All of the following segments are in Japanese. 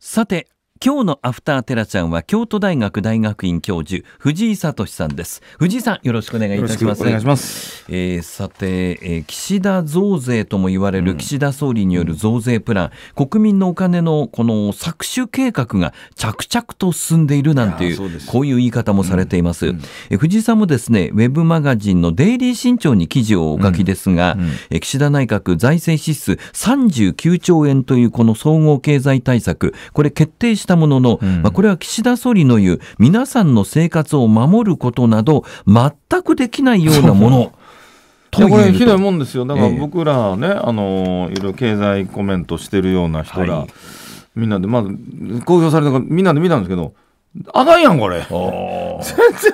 さて今日のアフターテラちゃんは京都大学大学院教授藤井聡さんです藤井さんよろしくお願いいたしますお願いします、えー、さて、えー、岸田増税とも言われる岸田総理による増税プラン、うん、国民のお金のこの搾取計画が着々と進んでいるなんていうこういう言い方もされています、うんうん、藤井さんもですねウェブマガジンのデイリー新潮に記事をお書きですが、うん、岸田内閣財政支出39兆円というこの総合経済対策これ決定したしたものの、うん、まあ、これは岸田総理の言う皆さんの生活を守ることなど全くできないようなもの。これひどいもんですよだから僕らね、えー、あのいろいろ経済コメントしてるような人ら、はい、みんなでまず公表されたからみんなで見たんですけどあかんやん、これ。全然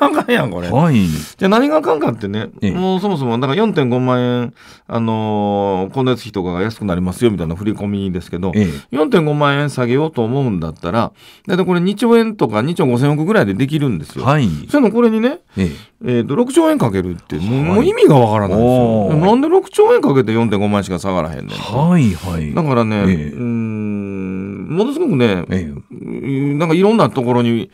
あかんやん、これ。はい。じゃあ何があかんかってね、ええ、もうそもそも、だから4.5万円、あのー、光熱費とかが安くなりますよ、みたいな振り込みですけど、ええ、4.5万円下げようと思うんだったら、だいたいこれ2兆円とか2兆5千億ぐらいでできるんですよ。はい。そういうのこれにね、えっ、えー、と、6兆円かけるってもう、はい、もう意味がわからないですよ。なんで6兆円かけて4.5万円しか下がらへんねん。はい、はい。だからね、うん、ものすごくね、ええなんかいろんなところに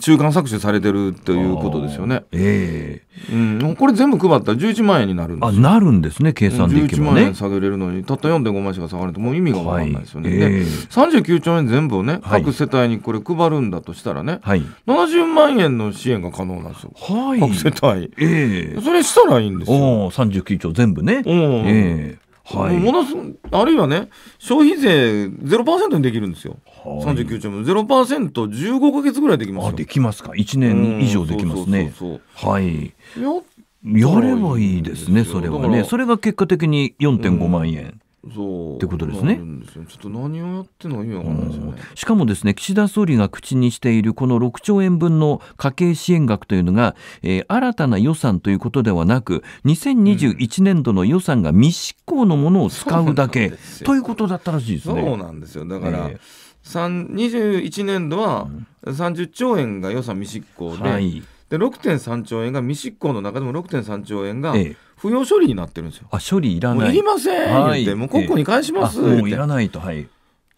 中間搾取されてるということですよね。ええー、うん、これ全部配ったら11万円になるんですあなるんですね、計算できけば、ね、11万円下げれるのに、たった4.5万円しか下がると、もう意味が分からないですよね。はいえ39兆円全部をね、各世帯にこれ配るんだとしたらね、はい、70万円の支援が可能なんですよ、はい、各世帯。ええー、それしたらいいんですよ。お39兆全部ね。ええーはい、ものすあるいはね消費税0%にできるんですよ、はい、39兆も 0%15 か月ぐらいできますできますか1年以上できますねはいやればいいですねそれはねそれが結果的に4.5万円、そうってことですねす。ちょっと何をやってのか意味わかんないですよね。しかもですね、岸田総理が口にしているこの6兆円分の家計支援額というのが、えー、新たな予算ということではなく、2021年度の予算が未執行のものを使うだけ、うん、ということだったらしいですね。そうなんですよ。だから、えー21年度は30兆円が予算未執行で、はい、で6.3兆円が未執行の中でも6.3兆円が不要処理になってるんですよ。ええ、あ処理いらないいりません、はい、言もう国庫に返します、ええ、もういらないとはい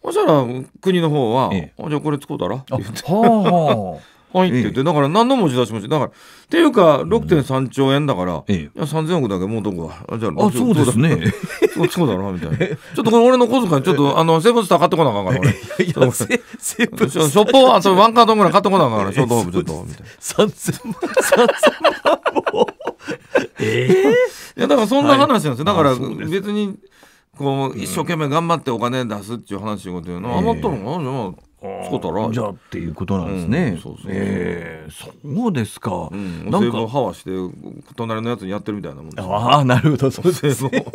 そしたら国の方は、ええ、じゃあこれ使うたらって言って。あはいって言って、ええ、だから何の文字ち出しもしだからっていうか6.3兆円だから、ええ、いや3000億だけもうどこがあじゃあそうですねそうそうだなみたいな ちょっとこれ俺の小遣いちょっとあの生物た買ってこなあかんからい俺生物ショップはワンカードぐらい買ってこなあかんからショートホームちょっとみたいな3000万3000万も ええいやだからそんな話なんですよ、はい、だから別にこう一生懸命頑張ってお金出すっていう話をというのは余ったのかな、えーそうたらじゃあっていうことなんですね、うん、そうそうえー、そうですか、うん、なんかはわして隣のやつにやってるみたいなもんああなるほどそうですね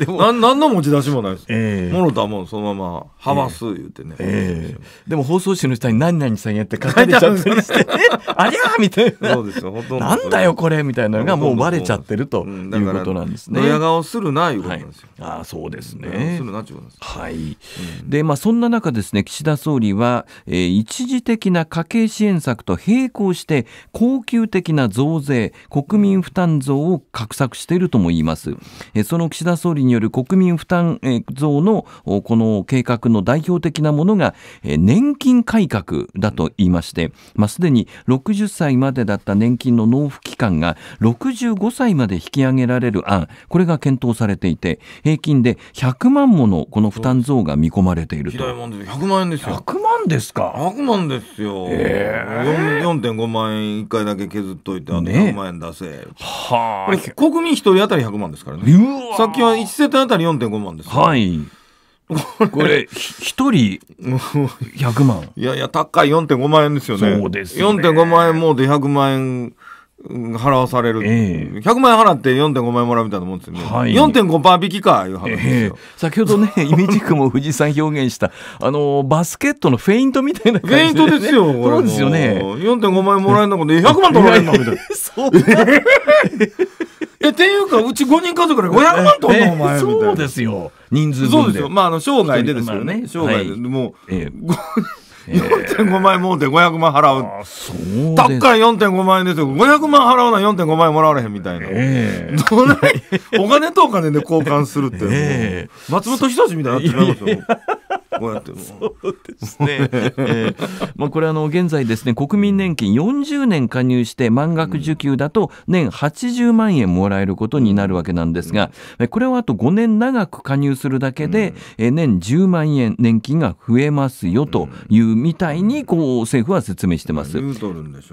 でもなん、何の持ち出しもないです、えー、もろたもんそのままはわす言ってね、えー、えー、でも放送紙の下に「何々さんや」って書かれちゃったりして、ありゃーみたいなそうですよほとんどなんだよこれみたいなのがもうバレちゃってるということなんですね、うん、ドヤするないうことなんですよ、はい、ああそうですねするなってことですはい、でまあそんな中ですね岸田総理はえー、一時的な家計支援策と並行して恒久的な増税国民負担増を画策しているとも言います、えー、その岸田総理による国民負担増のこの計画の代表的なものが、えー、年金改革だと言いまして、まあ、すでに60歳までだった年金の納付期間が65歳まで引き上げられる案これが検討されていて平均で100万ものこの負担増が見込まれていると。ひどいもんで100万円ですよ100万ですか100万ですよ、えー、4.5万円1回だけ削っといてあと100万円出せ、ね、はあ国民1人当たり100万ですからねさっきは1世帯当たり4.5万ですはいこれ一人100万いやいや高い4.5万円ですよねそうです、ね、4.5万円もうで100万円払わされる、えー、100万円払って4.5万円もらうみたいなもんですよね、はい、4.5%引きかいう話です、えー、先ほどね、イミジクも藤井さん表現した、あのバスケットのフェイントみたいな感じで、ね、フェイントですよ、これね、4.5万円もらえるのかで、100万取られるのみたいな。えっていうかうち5人家族で500万とんのお前そうですよ人数そうですよまああの生涯でですよね、ね、生涯で、はい、もう、え4.5万円もうて500万払う。そうたっから4.5万円ですよ。500万払うなら4.5万円もらわれへんみたいな。えー、どない、お金とお金で交換するって、えー、松本人志みたいになってしまいますよ。こうやってもそうですね、えー、まあ、これあの現在ですね国民年金40年加入して満額受給だと年80万円もらえることになるわけなんですが、これはあと5年長く加入するだけで、え年10万円年金が増えますよというみたいにこう政府は説明してます。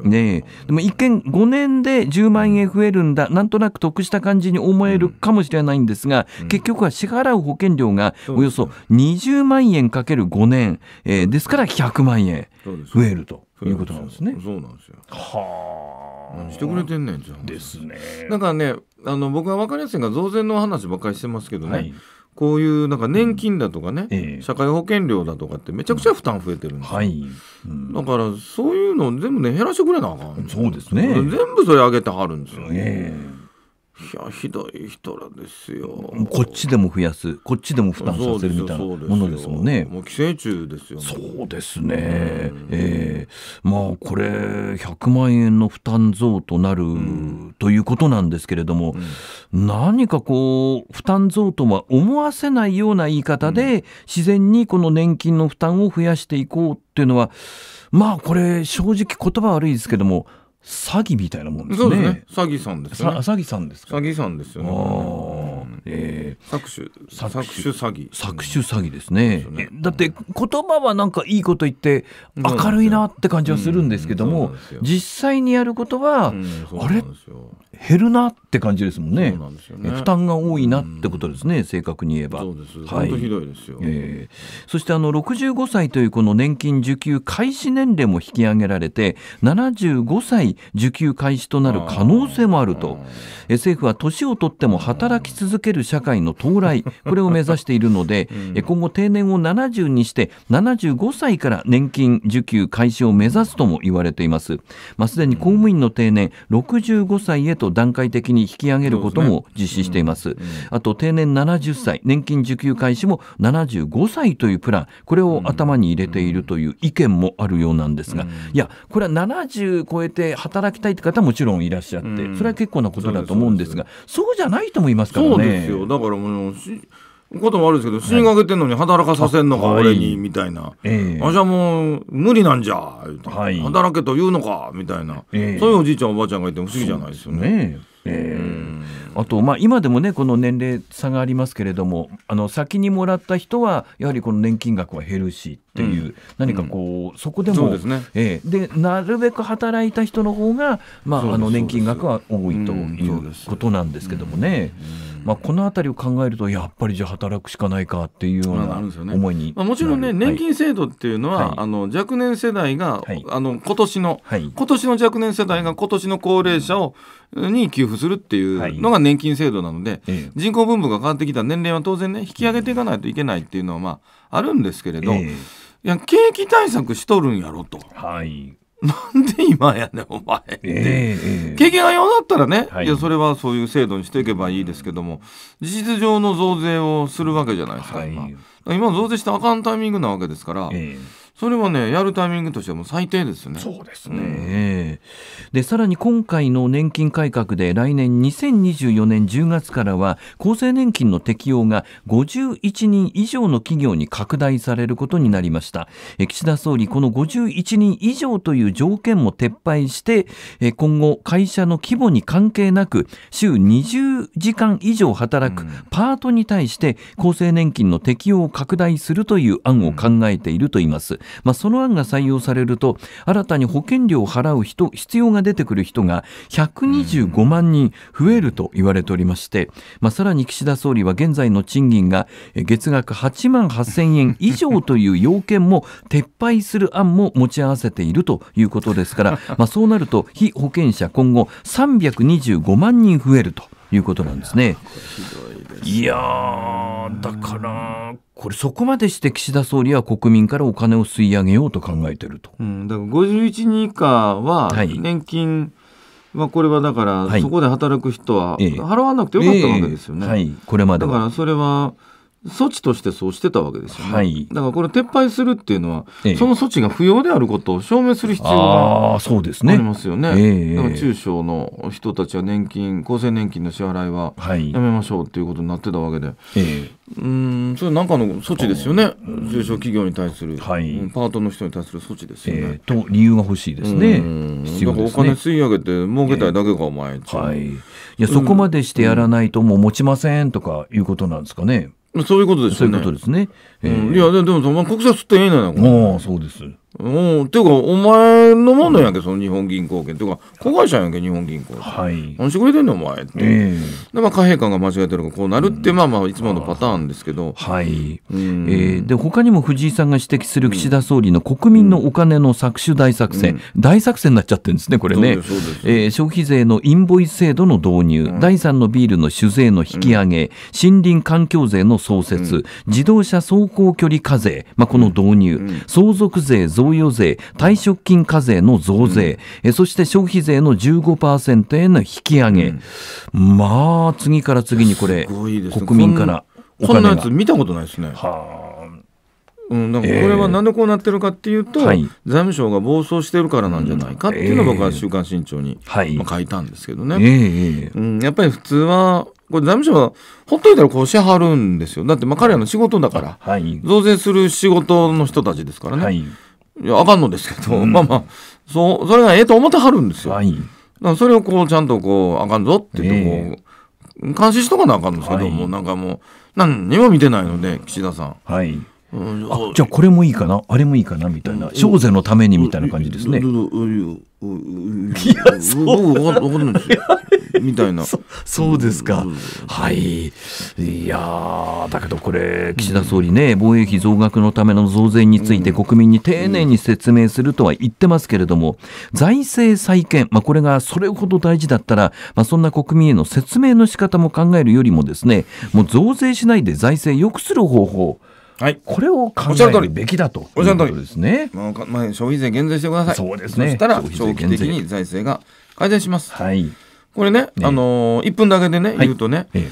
ねでも一見5年で10万円増えるんだなんとなく得した感じに思えるかもしれないんですが、結局は支払う保険料がおよそ20万円かける5年、えー、ですから100万円増えるということなんですね。そうなんですよは何してくれてんねんじゃんですね。だからねあの僕は分かりやすいが増税の話ばっかりしてますけどね、はいこういうなんか年金だとかね、うんええ、社会保険料だとかってめちゃくちゃ負担増えてるんですよ、はいうん、だからそういうの全部ね減らしてくれなあかんそうですね全部それ上げてはるんですよ、ね、えーいやひどい人らですよこっちでも増やすこっちでも負担させるみたいなものですもんねもう寄生虫ですよ、ね、そうですね、えー、まあこれ100万円の負担増となる、ということなんですけれども、うん、何かこう負担増とは思わせないような言い方で、うん、自然にこの年金の負担を増やしていこうっていうのはまあこれ正直言葉悪いですけども詐欺みたいなもんですね。すね。詐欺さんですね。詐欺さんですか。詐欺さんですよね。あえー、搾取搾取詐欺搾取詐欺ですね、ね、だって言葉はなんかいいこと言って明るいなって感じはするんですけども、実際にやることは、あれ減るなって感じですもんね。んね負担が多いなってことですね、うん、正確に言えば。そうです。はい、本当ひどいですよ。えー、そしてあの65歳というこの年金受給開始年齢も引き上げられて、75歳受給開始となる可能性もあると。え政府は年をとっても働き続ける社会の到来、これを目指しているので、うん、今後定年を70にして75歳から年金受給開始を目指すとも言われています。まあすでに公務員の定年65歳へとと段階的に引き上げることも実施しています。あと定年70歳、年金受給開始も75歳というプラン、これを頭に入れているという意見もあるようなんですが、いや、これは70超えて働きたいという方もちろんいらっしゃって、それは結構なことだと思うんですが、そうじゃない人もいますからね。そうですよだからもうこともあるんですけどすにかけてんのに働かさせんのか、はい、俺にみたいな、えー、あじゃあもう無理なんじゃ、はい、働けと言うのかみたいな、えー、そういうおじいちゃんおばあちゃんがいても不思議じゃないですよね。あと、まあ、今でもねこの年齢差がありますけれどもあの先にもらった人はやはりこの年金額は減るしっていう、うん、何かこう、うん、そこでもで、ねえー、でなるべく働いた人の方が、まあ、あの年金額は多いということなんですけどもね。まあ、この辺りを考えるとやっぱりじゃあ働くしかないかっていうような思いに、ね、まあ、もちろんね年金制度っていうのは、はい、あの若年世代が、はい、あの今年の、はい、今年の若年世代が今年の高齢者を、に給付するっていうのが年金制度なので、はい、人口分布が変わってきた年齢は当然ね引き上げていかないといけないっていうのはまああるんですけれど、えいや景気対策しとるんやろと。はいなんで今やねお前って、えー、経験が弱だったらね、はい、いやそれはそういう制度にしていけばいいですけども事実上の増税をするわけじゃないですか、はい、今今増税したあかんタイミングなわけですから。えそれはねやるタイミングとしても最低ですね。そうですね、えー、でさらに今回の年金改革で来年2024年10月からは厚生年金の適用が51人以上の企業に拡大されることになりましたえ岸田総理この51人以上という条件も撤廃してえ今後会社の規模に関係なく週20時間以上働くパートに対して厚生年金の適用を拡大するという案を考えているといいます、まあ、その案が採用されると新たに保険料を払う人必要が出てくる人が125万人増えると言われておりまして、まあ、さらに岸田総理は現在の賃金が月額8万8000円以上という要件も撤廃する案も持ち合わせているということですから、まあ、そうなると被保険者今後325万人増えると。いうことなんですね。いやだからこれそこまでして岸田総理は国民からお金を吸い上げようと考えてると。うん、だから51人以下は年金、はいまあ、これはだから、そこで働く人は払わなくてよかったわけですよね。はい、これまでだからそれは措置としてそうしてたわけですよね、はい、だからこれ撤廃するっていうのは、ええ、その措置が不要であることを証明する必要がありますよね、ねえ、だ中小の人たちは年金厚生年金の支払いはやめましょうっていうことになってたわけで、はい、うんそれなんかの措置ですよね中小企業に対する、はい、パートの人に対する措置ですよね。と理由が欲しいですね。必要ですねお金吸い上げて儲けたいだけか、お前、はい、いやそこまでしてやらないともう持ちませんとかいうことなんですかね。うんそういうことですね。そういうことですね。えー、いやでもその国債吸ってええなの。ああそうです。うん、ていうか、お前のものやんけ、その日本銀行券。ていうか、子会社やんけ、日本銀行。はい。何してくれてんねん、お前って。えで、まあ、貨幣感が間違えてるから、こうなるって、まあまあ、いつものパターンですけど。はい、うんえーで他にも藤井さんが指摘する岸田総理の国民のお金の搾取大作戦、大作戦になっちゃってるんですね、これねそうですうで、すえー消費税のインボイス制度の導入、第3のビールの酒税の引き上げ、森林環境税の創設、自動車走行距離課税、まあ、この導入、相続税増贈与税、退職金課税の増税、うん、そして消費税の15%への引き上げ、うん、まあ、次から次にこれ、ね、国民からお金がこんなやつ見たことないですね。はあうん、なんかこれはなんでこうなってるかっていうと、えーはい、財務省が暴走してるからなんじゃないかっていうのを僕は「週刊新潮に」まあ、書いたんですけどね、えー、うん、やっぱり普通はこれ財務省はほっといたらこうしはるんですよだってまあ彼らの仕事だから、はい、増税する仕事の人たちですからね。いやあかんのですけど、うんまあまあそうそれがええと思ってはるんですよ、はい。だからそれをこうちゃんとこうあかんぞって言ってこう、監視しとかなあかんんですけど、はいもうなんかもう何にも見てないので岸田さんはい。あじゃあこれもいいかなあれもいいかなみたいな小勢のためにみたいな感じですね。いやそう分かんないですみたいな。そうですか。はい。いやだけどこれ、岸田総理ね、防衛費増額のための増税について国民に丁寧に説明するとは言ってますけれども、財政再建、まあ、これがそれほど大事だったら、まあ、そんな国民への説明の仕方も考えるよりもですね、もう増税しないで財政良くする方法、はい、これを考えるべきだとおっしゃる通りですね。まあ、消費税減税してください。そうですね。そしたら長期的に財政が改善します。はい。これね、ねあのー、1分だけでね、はい、言うとね、ええ、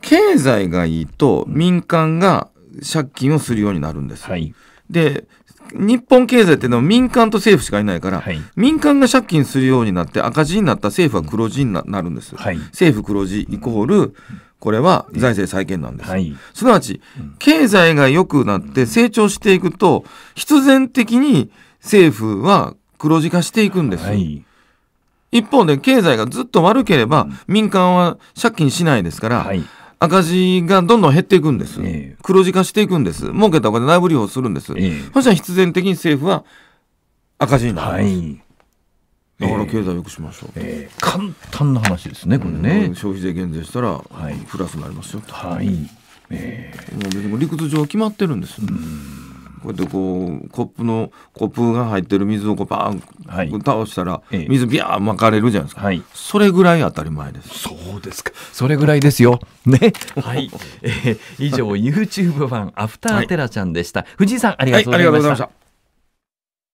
経済がいいと民間が借金をするようになるんです。はい。で、日本経済ってのは民間と政府しかいないから、はい、民間が借金するようになって赤字になった政府は黒字になるんです、はい、政府黒字イコールこれは財政再建なんです。はい、すなわち、経済が良くなって成長していくと、必然的に政府は黒字化していくんです。はい、一方で経済がずっと悪ければ、民間は借金しないですから、赤字がどんどん減っていくんです。黒字化していくんです。儲けたお金内部利用するんです。えそしたら必然的に政府は赤字になる。はいだから経済よくしましょう、えーえ簡単な話ですねこれね、うん、消費税減税したら、プラスになりますよはい、えー、もう理屈上決まってるんですうんこうやってこうコップのコップが入ってる水をこうバーン、倒したら、水ビャー巻かれるじゃないですか、はい、それぐらい当たり前ですそうですかそれぐらいですよ ねはい、えー、以上 YouTube 版アフターテラちゃんでした、はい、藤井さんありがとうございました、はい